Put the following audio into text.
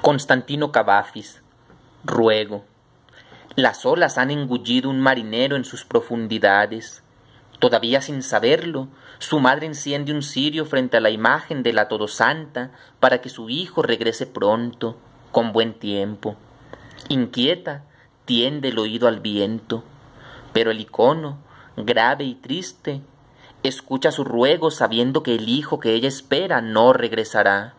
Constantino Cavafis, ruego. Las olas han engullido un marinero en sus profundidades. Todavía sin saberlo, su madre enciende un cirio frente a la imagen de la Todosanta para que su hijo regrese pronto, con buen tiempo. Inquieta, tiende el oído al viento, pero el icono, grave y triste, escucha su ruego sabiendo que el hijo que ella espera no regresará.